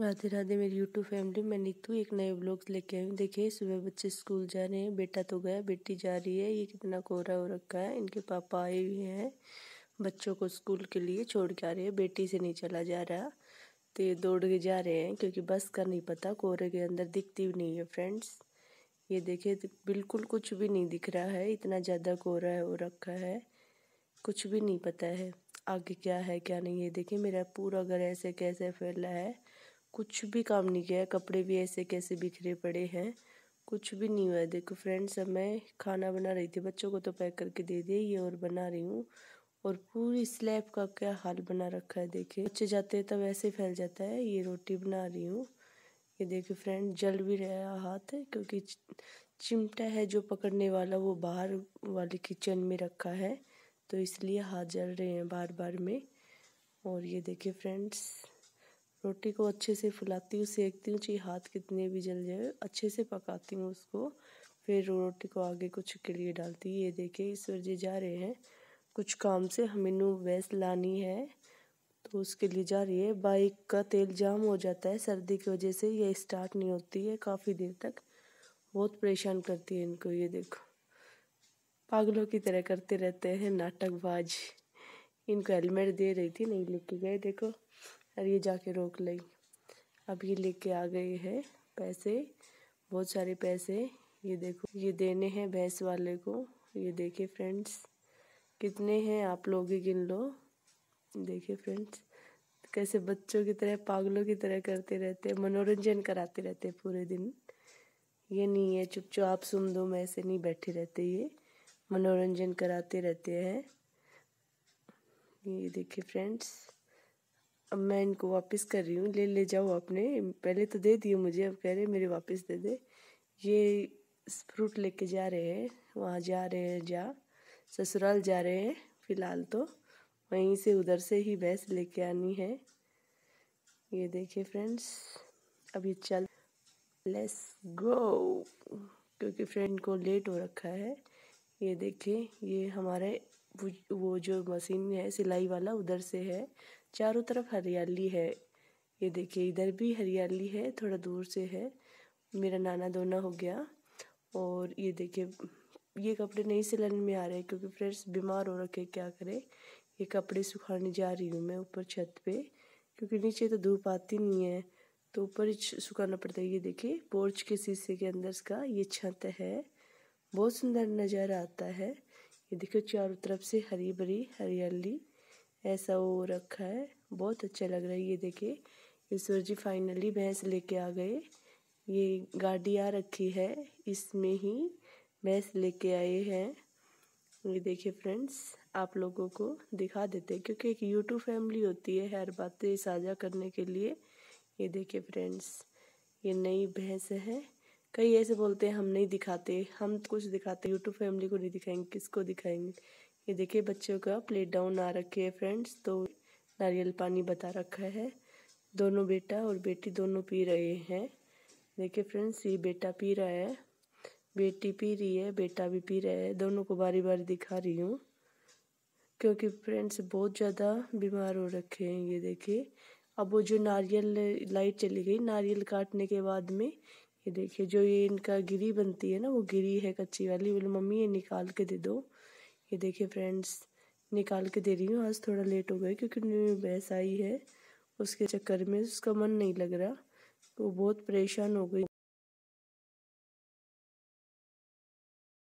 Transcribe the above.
राधे राधे मेरी YouTube family मैं नीतू एक नए ब्लॉग लेके आई हूँ देखिए सुबह बच्चे स्कूल जा रहे हैं बेटा तो गया बेटी जा रही है ये कितना कोहरा हो रखा है इनके पापा आए हुए हैं बच्चों को स्कूल के लिए छोड़ के आ रहे हैं बेटी से नहीं चला जा रहा तो ये दौड़ के जा रहे हैं क्योंकि बस का नहीं पता कोहरे के अंदर दिखती भी नहीं है फ्रेंड्स ये देखिए बिल्कुल कुछ भी नहीं दिख रहा है इतना ज़्यादा कोहरा हो रखा है कुछ भी नहीं पता है आगे क्या है क्या नहीं है देखिए मेरा पूरा घर ऐसे कैसे फैला है कुछ भी काम नहीं किया है कपड़े भी ऐसे कैसे बिखरे पड़े हैं कुछ भी नहीं हुआ है देखो फ्रेंड्स अब मैं खाना बना रही थी बच्चों को तो पैक करके दे दिए ये और बना रही हूँ और पूरी स्लैब का क्या हाल बना रखा है देखिए बच्चे जाते हैं तब ऐसे फैल जाता है ये रोटी बना रही हूँ ये देखिए फ्रेंड जल भी रहा हाथ क्योंकि चिमटा है जो पकड़ने वाला वो बाहर वाले किचन में रखा है तो इसलिए हाथ जल रहे हैं बार बार में और ये देखिए फ्रेंड्स रोटी को अच्छे से फुलाती हूँ सेकती हूँ चाहे हाथ कितने भी जल जाए अच्छे से पकाती हूँ उसको फिर रोटी को आगे कुछ के लिए डालती हूँ ये देखिए इस वजह जा रहे हैं कुछ काम से हमें नू गैस लानी है तो उसके लिए जा रही है बाइक का तेल जाम हो जाता है सर्दी की वजह से यह स्टार्ट नहीं होती है काफ़ी देर तक बहुत परेशान करती है इनको ये देखो पागलों की तरह करते रहते हैं नाटकबाज इनको हेलमेट दे रही थी नहीं लेके गए देखो और ये जाके रोक ली अब ये लेके आ गए है पैसे बहुत सारे पैसे ये देखो ये देने हैं भैंस वाले को ये देखे फ्रेंड्स कितने हैं आप लोग ही गिन लो देखे फ्रेंड्स कैसे बच्चों की तरह पागलों की तरह करते रहते हैं मनोरंजन कराते रहते पूरे दिन ये नहीं है चुपचाप सुन दो मैं ऐसे नहीं बैठे रहते ये मनोरंजन कराते रहते हैं ये देखे फ्रेंड्स अब मैं इनको वापस कर रही हूँ ले ले जाओ आपने पहले तो दे दिए मुझे अब कह रहे मेरे वापस दे दे ये फ्रूट लेके जा रहे हैं वहाँ जा रहे हैं जा ससुराल जा रहे हैं फिलहाल तो वहीं से उधर से ही भैंस लेके आनी है ये देखिए फ्रेंड्स अब ये चल लेस गो क्योंकि फ्रेंड को लेट हो रखा है ये देखिए ये हमारे वो जो मशीन है सिलाई वाला उधर से है चारों तरफ हरियाली है ये देखिए इधर भी हरियाली है थोड़ा दूर से है मेरा नाना दोना हो गया और ये देखिए ये कपड़े नहीं सिलन में आ रहे क्योंकि फ्रेंड्स बीमार हो रखे क्या करें ये कपड़े सुखाने जा रही हूँ मैं ऊपर छत पे क्योंकि नीचे तो धूप आती नहीं है तो ऊपर ही सुखाना पड़ता है ये देखिए पोर्च के शीशे के अंदर का ये छत है बहुत सुंदर नज़ारा आता है ये देखो चारों तरफ से हरी भरी हरियाली ऐसा वो रखा है बहुत अच्छा लग रहा है ये देखे ईश्वर जी फाइनली भैंस लेके आ गए ये गाड़ियाँ रखी है इसमें ही भैंस लेके आए हैं ये देखिए फ्रेंड्स आप लोगों को दिखा देते हैं क्योंकि एक यूट्यूब फैमिली होती है हर बातें साझा करने के लिए ये देखिए फ्रेंड्स ये नई भैंस है कई ऐसे बोलते हैं हम नहीं दिखाते हम कुछ दिखाते यूट्यूब फैमिली को नहीं दिखाएंगे किसको दिखाएंगे ये देखिए बच्चों का प्ले डाउन आ रखे है फ्रेंड्स तो नारियल पानी बता रखा है दोनों बेटा और बेटी दोनों पी रहे हैं देखिए फ्रेंड्स ये बेटा पी रहा है बेटी पी रही है बेटा भी पी रहा है दोनों को बारी बारी दिखा रही हूँ क्योंकि फ्रेंड्स बहुत ज़्यादा बीमार हो रखे हैं ये देखिए अब वो जो नारियल लाइट चली गई नारियल काटने के बाद में ये देखिए जो ये इनका गिरी बनती है ना वो गिरी है कच्ची वाली बोले मम्मी ये निकाल के दे दो ये देखिए फ्रेंड्स निकाल के दे रही हूँ आज थोड़ा लेट हो गया क्योंकि भैंस आई है उसके चक्कर में उसका मन नहीं लग रहा वो बहुत परेशान हो गई